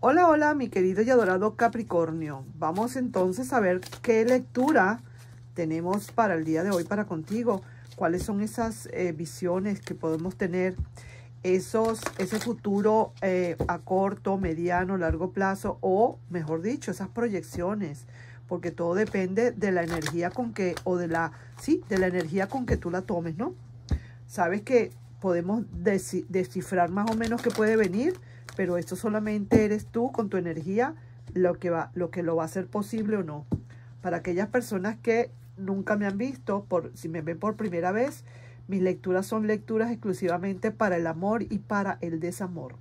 Hola, hola, mi querido y adorado Capricornio. Vamos entonces a ver qué lectura tenemos para el día de hoy para contigo. Cuáles son esas eh, visiones que podemos tener, esos, ese futuro eh, a corto, mediano, largo plazo o, mejor dicho, esas proyecciones. Porque todo depende de la energía con que, o de la, sí, de la energía con que tú la tomes, ¿no? Sabes que podemos descifrar más o menos qué puede venir, pero esto solamente eres tú con tu energía lo que, va, lo que lo va a hacer posible o no. Para aquellas personas que nunca me han visto, por, si me ven por primera vez, mis lecturas son lecturas exclusivamente para el amor y para el desamor.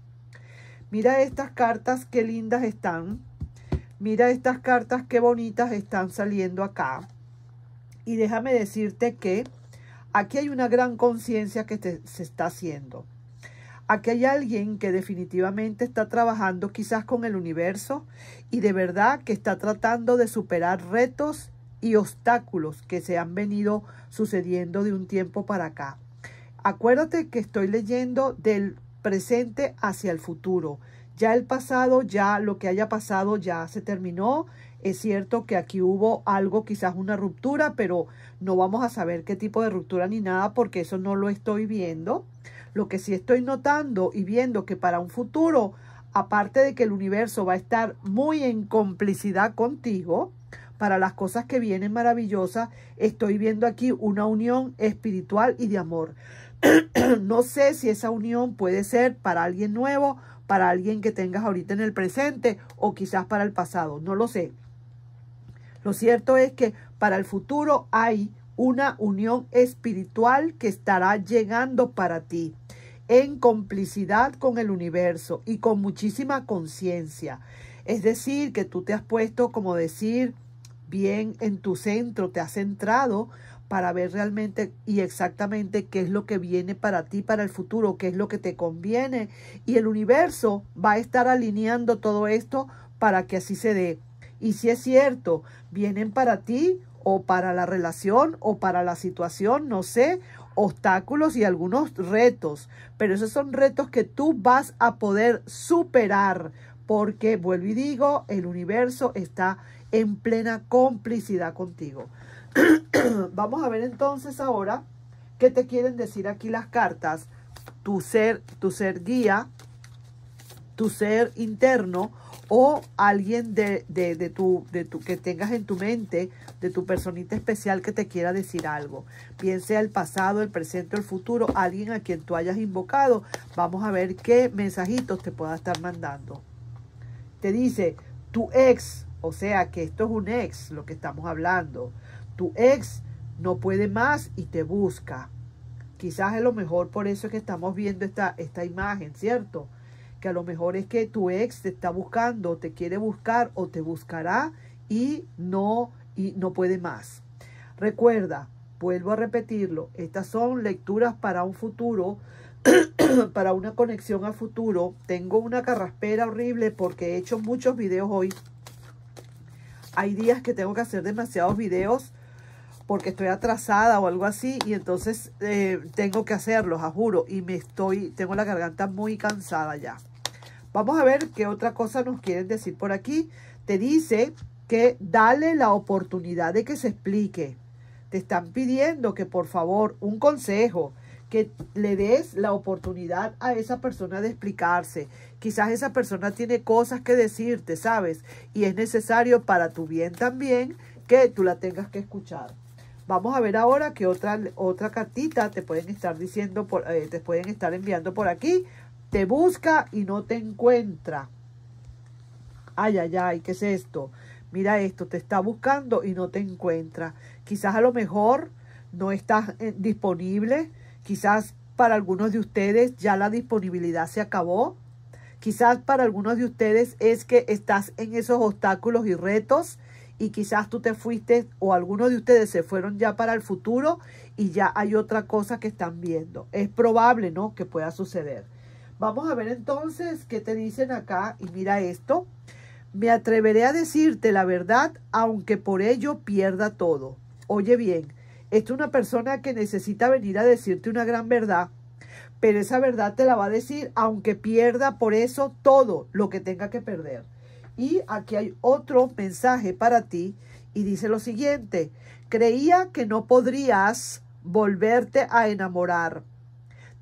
Mira estas cartas, qué lindas están. Mira estas cartas, qué bonitas están saliendo acá. Y déjame decirte que aquí hay una gran conciencia que se está haciendo. Aquí hay alguien que definitivamente está trabajando quizás con el universo y de verdad que está tratando de superar retos y obstáculos que se han venido sucediendo de un tiempo para acá. Acuérdate que estoy leyendo del presente hacia el futuro. Ya el pasado, ya lo que haya pasado ya se terminó. Es cierto que aquí hubo algo, quizás una ruptura, pero no vamos a saber qué tipo de ruptura ni nada porque eso no lo estoy viendo. Lo que sí estoy notando y viendo que para un futuro, aparte de que el universo va a estar muy en complicidad contigo, para las cosas que vienen maravillosas, estoy viendo aquí una unión espiritual y de amor. no sé si esa unión puede ser para alguien nuevo, para alguien que tengas ahorita en el presente o quizás para el pasado, no lo sé. Lo cierto es que para el futuro hay una unión espiritual que estará llegando para ti en complicidad con el universo y con muchísima conciencia. Es decir, que tú te has puesto, como decir, bien en tu centro, te has centrado para ver realmente y exactamente qué es lo que viene para ti, para el futuro, qué es lo que te conviene. Y el universo va a estar alineando todo esto para que así se dé. Y si es cierto, vienen para ti o para la relación o para la situación, no sé, obstáculos y algunos retos, pero esos son retos que tú vas a poder superar porque, vuelvo y digo, el universo está en plena complicidad contigo. Vamos a ver entonces ahora qué te quieren decir aquí las cartas. Tu ser, tu ser guía, tu ser interno o alguien de, tu, de tu, que tengas en tu mente de tu personita especial que te quiera decir algo. Piense sea el pasado, el presente o el futuro, alguien a quien tú hayas invocado. Vamos a ver qué mensajitos te pueda estar mandando. Te dice, tu ex, o sea que esto es un ex, lo que estamos hablando. Tu ex no puede más y te busca. Quizás es lo mejor por eso es que estamos viendo esta, esta imagen, ¿cierto? Que a lo mejor es que tu ex te está buscando, te quiere buscar o te buscará y no y no puede más. Recuerda, vuelvo a repetirlo, estas son lecturas para un futuro, para una conexión a futuro. Tengo una carraspera horrible porque he hecho muchos videos hoy. Hay días que tengo que hacer demasiados videos porque estoy atrasada o algo así y entonces eh, tengo que hacerlos, a juro, y me estoy, tengo la garganta muy cansada ya. Vamos a ver qué otra cosa nos quieren decir por aquí. Te dice que dale la oportunidad de que se explique. Te están pidiendo que por favor un consejo, que le des la oportunidad a esa persona de explicarse. Quizás esa persona tiene cosas que decirte, ¿sabes? Y es necesario para tu bien también que tú la tengas que escuchar. Vamos a ver ahora qué otra, otra cartita te pueden estar diciendo, por, eh, te pueden estar enviando por aquí. Te busca y no te encuentra. Ay, ay, ay, ¿qué es esto? mira esto, te está buscando y no te encuentra. Quizás a lo mejor no estás eh, disponible, quizás para algunos de ustedes ya la disponibilidad se acabó, quizás para algunos de ustedes es que estás en esos obstáculos y retos y quizás tú te fuiste o algunos de ustedes se fueron ya para el futuro y ya hay otra cosa que están viendo. Es probable, ¿no? Que pueda suceder. Vamos a ver entonces qué te dicen acá y mira esto. Me atreveré a decirte la verdad, aunque por ello pierda todo. Oye bien, es una persona que necesita venir a decirte una gran verdad, pero esa verdad te la va a decir aunque pierda por eso todo lo que tenga que perder. Y aquí hay otro mensaje para ti y dice lo siguiente, creía que no podrías volverte a enamorar.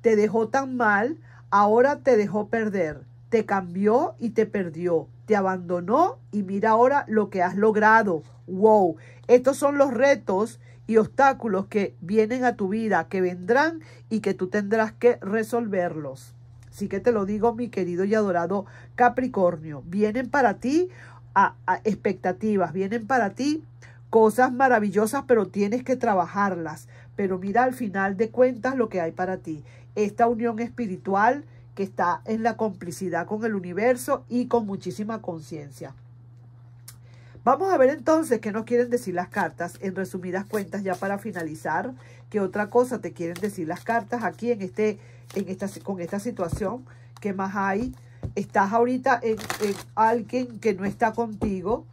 Te dejó tan mal, ahora te dejó perder, te cambió y te perdió te abandonó y mira ahora lo que has logrado. Wow, estos son los retos y obstáculos que vienen a tu vida, que vendrán y que tú tendrás que resolverlos. Así que te lo digo, mi querido y adorado Capricornio, vienen para ti expectativas, vienen para ti cosas maravillosas, pero tienes que trabajarlas. Pero mira al final de cuentas lo que hay para ti. Esta unión espiritual que está en la complicidad con el universo y con muchísima conciencia. Vamos a ver entonces qué nos quieren decir las cartas, en resumidas cuentas, ya para finalizar, qué otra cosa te quieren decir las cartas aquí en este, en esta, con esta situación, qué más hay. Estás ahorita en, en alguien que no está contigo,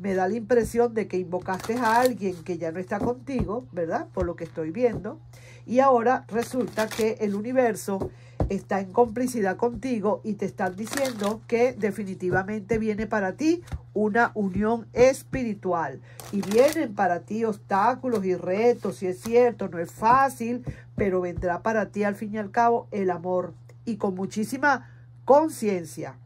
me da la impresión de que invocaste a alguien que ya no está contigo, ¿verdad? Por lo que estoy viendo. Y ahora resulta que el universo está en complicidad contigo y te están diciendo que definitivamente viene para ti una unión espiritual. Y vienen para ti obstáculos y retos, si es cierto, no es fácil, pero vendrá para ti al fin y al cabo el amor y con muchísima conciencia.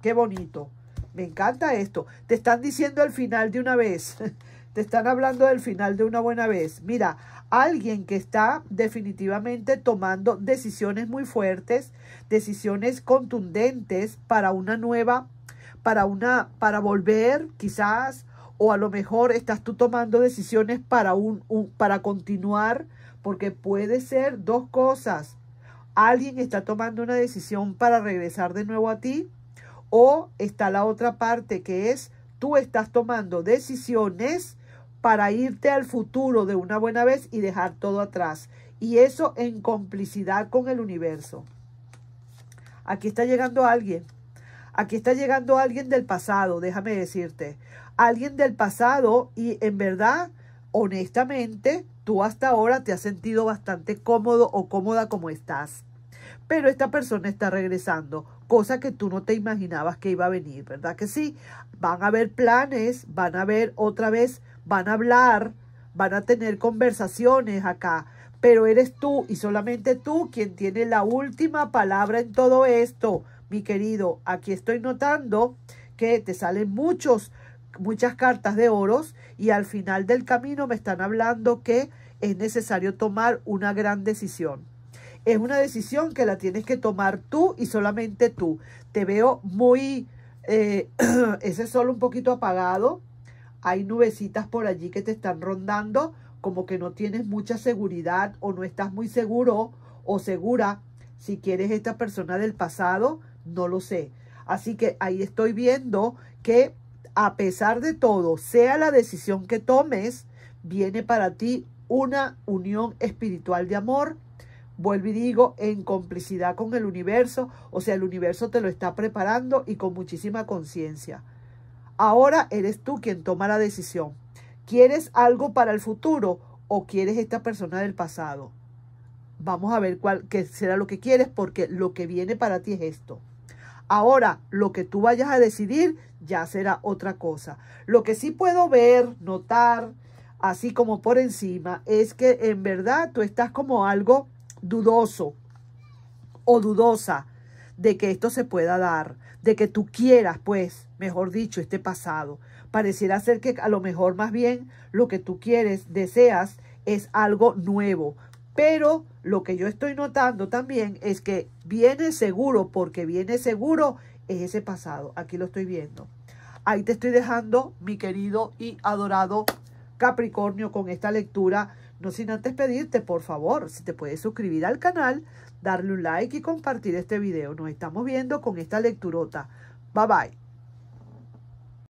Qué bonito. Me encanta esto. Te están diciendo al final de una vez. Te están hablando del final de una buena vez. Mira, alguien que está definitivamente tomando decisiones muy fuertes, decisiones contundentes para una nueva, para una, para volver quizás, o a lo mejor estás tú tomando decisiones para un, para continuar, porque puede ser dos cosas. Alguien está tomando una decisión para regresar de nuevo a ti, o está la otra parte que es tú estás tomando decisiones para irte al futuro de una buena vez y dejar todo atrás. Y eso en complicidad con el universo. Aquí está llegando alguien. Aquí está llegando alguien del pasado, déjame decirte. Alguien del pasado y en verdad, honestamente, tú hasta ahora te has sentido bastante cómodo o cómoda como estás. Pero esta persona está regresando, cosa que tú no te imaginabas que iba a venir, ¿verdad que sí? Van a haber planes, van a haber otra vez van a hablar, van a tener conversaciones acá, pero eres tú y solamente tú quien tiene la última palabra en todo esto, mi querido. Aquí estoy notando que te salen muchos, muchas cartas de oros y al final del camino me están hablando que es necesario tomar una gran decisión. Es una decisión que la tienes que tomar tú y solamente tú. Te veo muy, eh, ese solo un poquito apagado, hay nubecitas por allí que te están rondando, como que no tienes mucha seguridad o no estás muy seguro o segura si quieres esta persona del pasado, no lo sé. Así que ahí estoy viendo que a pesar de todo, sea la decisión que tomes, viene para ti una unión espiritual de amor. Vuelvo y digo, en complicidad con el universo, o sea, el universo te lo está preparando y con muchísima conciencia. Ahora eres tú quien toma la decisión. ¿Quieres algo para el futuro o quieres esta persona del pasado? Vamos a ver cuál qué será lo que quieres porque lo que viene para ti es esto. Ahora, lo que tú vayas a decidir ya será otra cosa. Lo que sí puedo ver, notar, así como por encima, es que en verdad tú estás como algo dudoso o dudosa de que esto se pueda dar de que tú quieras, pues, mejor dicho, este pasado. Pareciera ser que a lo mejor más bien lo que tú quieres, deseas, es algo nuevo. Pero lo que yo estoy notando también es que viene seguro, porque viene seguro, es ese pasado. Aquí lo estoy viendo. Ahí te estoy dejando, mi querido y adorado Capricornio, con esta lectura no sin antes pedirte, por favor, si te puedes suscribir al canal, darle un like y compartir este video. Nos estamos viendo con esta lecturota. Bye bye.